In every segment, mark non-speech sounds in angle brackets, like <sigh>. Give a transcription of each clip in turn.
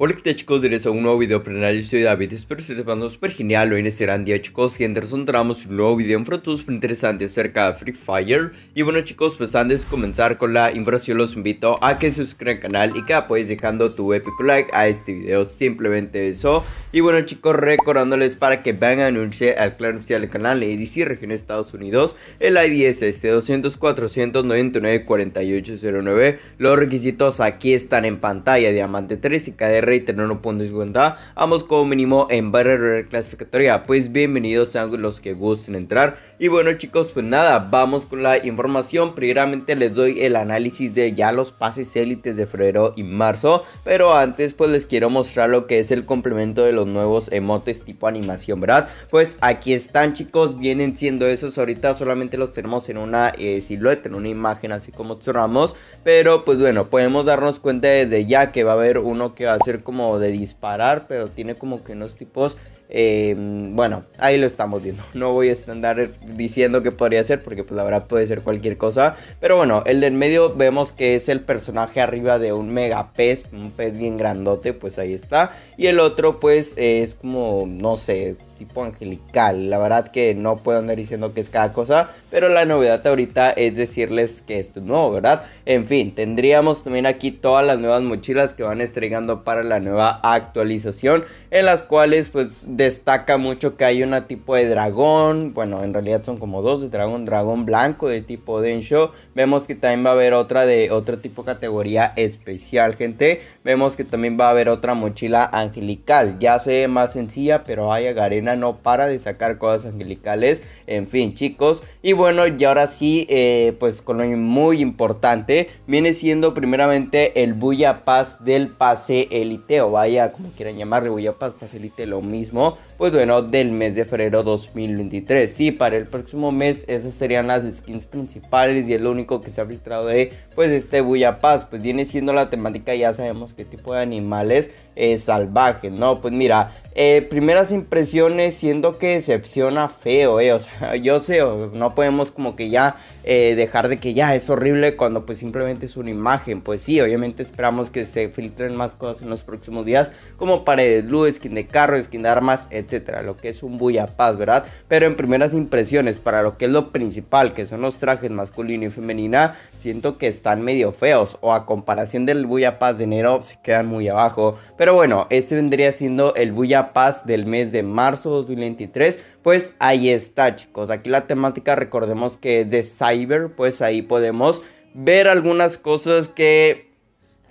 Hola chicos, de a un nuevo video para yo soy David, espero les pasando súper genial, hoy en este gran día chicos y antes traemos un nuevo video fruto súper interesante acerca de Free Fire y bueno chicos pues antes de comenzar con la información los invito a que se suscriban al canal y que apoyes dejando tu épico like a este video, simplemente eso y bueno chicos recordándoles para que vengan a unirse al clan oficial del canal ADC Región Estados Unidos, el ID es este 200 499 4809 los requisitos aquí están en pantalla, diamante 3 y KDR tener un punto cuenta, vamos como mínimo en barra clasificatoria. Pues bienvenidos sean los que gusten entrar. Y bueno chicos, pues nada, vamos con la información. Primeramente les doy el análisis de ya los pases élites de febrero y marzo, pero antes pues les quiero mostrar lo que es el complemento de los nuevos emotes tipo animación, ¿verdad? Pues aquí están chicos, vienen siendo esos ahorita, solamente los tenemos en una eh, silueta, en una imagen así como cerramos, pero pues bueno, podemos darnos cuenta desde ya que va a haber uno que va a ser como de disparar, pero tiene como que unos tipos Em, bueno, ahí lo estamos viendo. <laughs> No voy a andar diciendo que podría ser, porque pues la verdad puede ser cualquier cosa. Pero bueno, el en medio vemos que es el personaje arriba de un mega pez, un pez bien grandote, pues ahí está. Y el otro pues es como, no sé, tipo angelical. La verdad que no puedo andar diciendo que es cada cosa, pero la novedad ahorita es decirles que esto es nuevo, ¿verdad? En fin, tendríamos también aquí todas las nuevas mochilas que van estrenando para la nueva actualización, en las cuales pues destaca mucho que hay una tipo de dragón, bueno, en realidad son como dos de dragón, dragón blanco de tipo Densho. Vemos que también va a haber otra de otro tipo categoría especial, gente. Vemos que también va a haber otra mochila angelical. Ya sé, más sencilla, pero vaya Garena no para de sacar cosas angelicales. En fin, chicos, y bueno, y ahora sí, eh, pues con lo muy importante, viene siendo primeramente el Bulla del pase elite, o vaya, como quieran llamarle, Bulla Pass, pase elite, lo mismo, pues bueno, del mes de febrero 2023. Sí, para el próximo mes esas serían las skins principales y el único que se ha filtrado de, pues este Bulla Pass, pues viene siendo la temática, ya sabemos qué tipo de animales es eh, salvaje. ¿no? Pues mira, eh, primeras impresiones, siendo que decepciona feo, eh. O sea, <laughs> yo sé, no podemos como que ya eh, dejar de que ya es horrible cuando pues simplemente es una imagen. Pues sí, obviamente esperamos que se filtren más cosas en los próximos días, como paredes, luz, skin de carro, skin de armas, etcétera. Lo que es un paz ¿verdad? Pero en primeras impresiones, para lo que es lo principal, que son los trajes masculino y femenina, siento que están medio feos. O a comparación del paz de enero, se quedan muy abajo. Pero bueno, este vendría siendo el bullapaz Paz del mes de marzo 2023. Pues ahí está, chicos. Aquí la temática, recordemos que es de cyber, pues ahí podemos ver algunas cosas que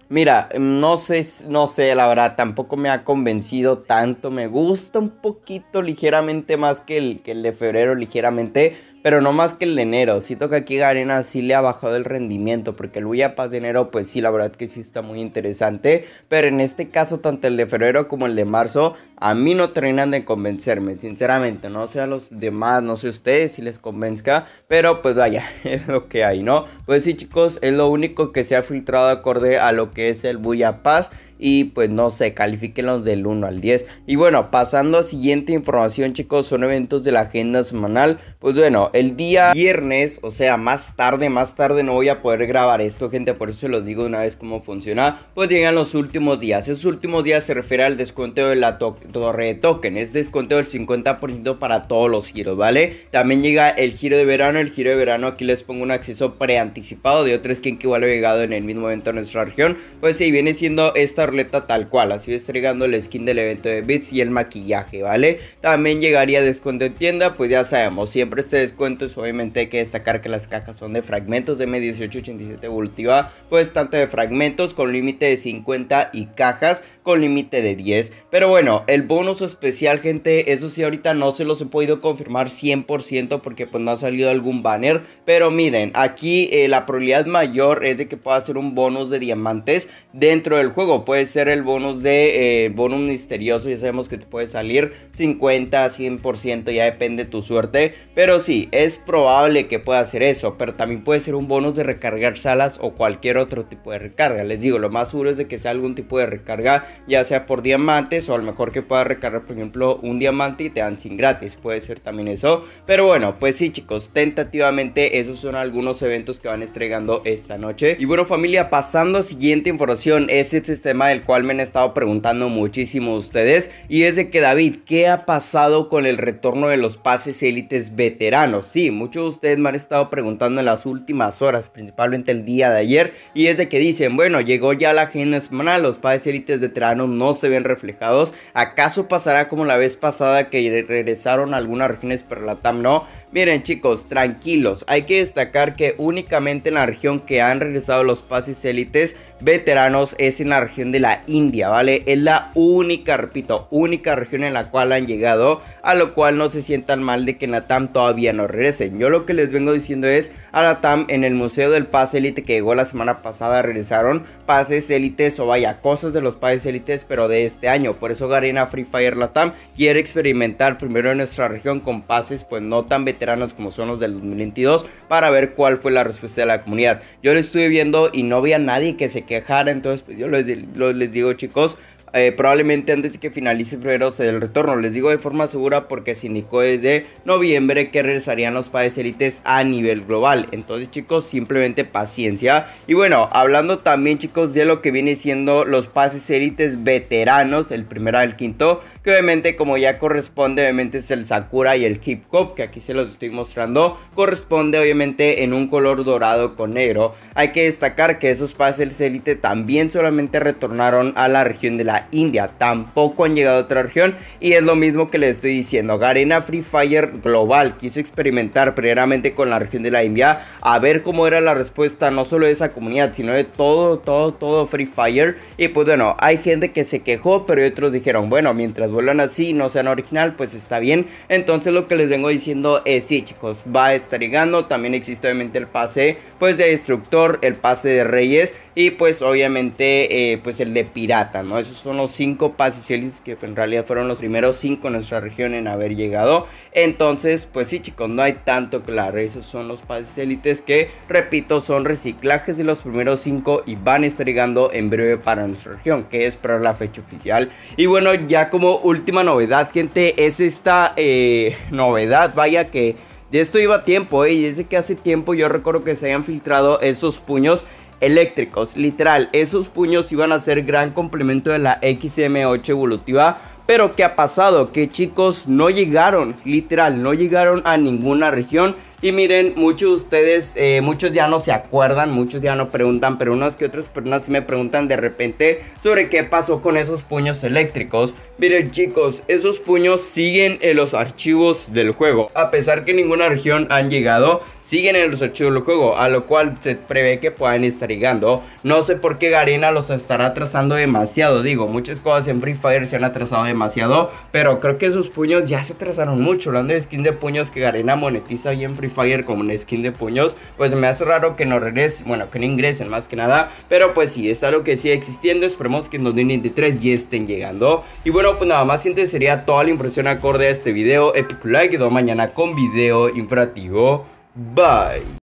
Mira, no sé, no sé, la verdad, tampoco me ha convencido tanto. Me gusta un poquito, ligeramente más que el, que el de febrero, ligeramente pero no más que el de enero. Siento que aquí Garena sí le ha bajado el rendimiento, porque el Paz de enero, pues sí, la verdad que sí está muy interesante, pero en este caso, tanto el de febrero como el de marzo, a mí no terminan de convencerme, sinceramente, no sé a los demás, no sé a ustedes si les convenzca, pero pues vaya, <laughs> es lo que hay, ¿no? Pues sí, chicos, es lo único que se ha filtrado acorde a lo que es el Buya Paz y pues no sé, los del 1 al 10. Y bueno, pasando a siguiente información, chicos, son eventos de la agenda semanal. Pues bueno, el día viernes, o sea, más tarde, más tarde no voy a poder grabar esto, gente, por eso se los digo una vez cómo funciona. Pues llegan los últimos días. Esos últimos días se refiere al descuento de la torre de token, es descuento del 50% para todos los giros, ¿vale? También llega el giro de verano, el giro de verano aquí les pongo un acceso preanticipado de otros skin que igual ha llegado en el mismo evento a nuestra región. Pues sí, viene siendo esta tal cual, así estregando el skin del evento de Bits y el maquillaje, ¿vale? También llegaría descuento en tienda, pues ya sabemos, siempre este descuento es obviamente hay que destacar que las cajas son de fragmentos de M1887 voltiva pues tanto de fragmentos con límite de 50 y cajas, con límite de 10. Pero bueno, el bonus especial, gente, eso sí, ahorita no se los he podido confirmar 100% porque pues no ha salido algún banner. Pero miren, aquí eh, la probabilidad mayor es de que pueda ser un bonus de diamantes dentro del juego. Puede ser el bonus de eh, bonus misterioso, ya sabemos que te puede salir 50, 100%, ya depende de tu suerte. Pero sí, es probable que pueda hacer eso, pero también puede ser un bonus de recargar salas o cualquier otro tipo de recarga. Les digo, lo más seguro es de que sea algún tipo de recarga ya sea por diamantes o a lo mejor que pueda recargar, por ejemplo, un diamante y te dan sin gratis, puede ser también eso. Pero bueno, pues sí, chicos, tentativamente esos son algunos eventos que van estregando esta noche. Y bueno, familia, pasando a siguiente información, es este tema del cual me han estado preguntando muchísimo ustedes y es de que David, ¿qué ha pasado con el retorno de los pases élites veteranos? Sí, muchos de ustedes me han estado preguntando en las últimas horas, principalmente el día de ayer, y es de que dicen, bueno, llegó ya la agenda semana, los pases élites veteranos no se ven reflejados. ¿Acaso pasará como la vez pasada que regresaron algunas regiones la TAM No, Miren chicos, tranquilos, hay que destacar que únicamente en la región que han regresado los pases élites veteranos es en la región de la India, ¿vale? Es la única, repito, única región en la cual han llegado, a lo cual no se sientan mal de que en la TAM todavía no regresen. Yo lo que les vengo diciendo es, a la TAM en el Museo del Pase Élite que llegó la semana pasada regresaron pases élites o vaya, cosas de los pases élites, pero de este año. Por eso Garena Free Fire la TAM quiere experimentar primero en nuestra región con pases pues no tan veteranos como son los del 2022 para ver cuál fue la respuesta de la comunidad. Yo lo estuve viendo y no había nadie que se quejara, entonces pues yo les, les digo chicos, eh, probablemente antes de que finalice febrero se el retorno. Les digo de forma segura porque se indicó desde noviembre que regresarían los padres élites a nivel global. Entonces, chicos, simplemente paciencia. Y bueno, hablando también, chicos, de lo que viene siendo los pases élites veteranos, el primero al quinto, que obviamente, como ya corresponde, obviamente es el Sakura y el Hip Hop, que aquí se los estoy mostrando, corresponde obviamente en un color dorado con negro. Hay que destacar que esos pases élite también solamente retornaron a la región de la India, tampoco han llegado a otra región y es lo mismo que les estoy diciendo. Garena Free Fire Global quiso experimentar primeramente con la región de la India a ver cómo era la respuesta no solo de esa comunidad, sino de todo, todo, todo Free Fire. Y pues bueno, hay gente que se quejó, pero otros dijeron, bueno, mientras vuelan así no sean original, pues está bien. Entonces lo que les vengo diciendo es sí, chicos, va a estar llegando. También existe obviamente el pase pues de destructor, el pase de reyes y pues obviamente eh, pues el de pirata, ¿no? Esos son los cinco pases que pues, en realidad fueron los primeros cinco en nuestra región en haber llegado. Entonces, pues sí, chicos, no hay tanto claro. Esos son los pases élites que, repito, son reciclajes de los primeros cinco y van a estar llegando en breve para nuestra región, que es para la fecha oficial. Y bueno, ya como última novedad, gente, es esta eh, novedad, vaya que... De esto iba tiempo, ¿eh? Y desde que hace tiempo yo recuerdo que se hayan filtrado esos puños eléctricos. Literal, esos puños iban a ser gran complemento de la XM8 evolutiva. Pero ¿qué ha pasado? Que chicos no llegaron, literal, no llegaron a ninguna región. Y miren, muchos de ustedes, eh, muchos ya no se acuerdan, muchos ya no preguntan, pero unas que otras personas sí me preguntan de repente sobre qué pasó con esos puños eléctricos. Miren chicos, esos puños siguen en los archivos del juego. A pesar que ninguna región han llegado, siguen en los archivos del juego, a lo cual se prevé que puedan estar llegando. No sé por qué Garena los estará atrasando demasiado. Digo, muchas cosas en Free Fire se han atrasado demasiado, pero creo que esos puños ya se atrasaron mucho. Hablando de skin de puños que Garena monetiza bien en Free Fire como una skin de puños, pues me hace raro que no regresen, bueno, que no ingresen más que nada, pero pues sí, es algo que sigue existiendo, esperemos que en 2023 ya estén llegando. Y bueno, pues nada más gente, sería toda la impresión acorde a este video, epic like, vemos mañana con video informativo, bye.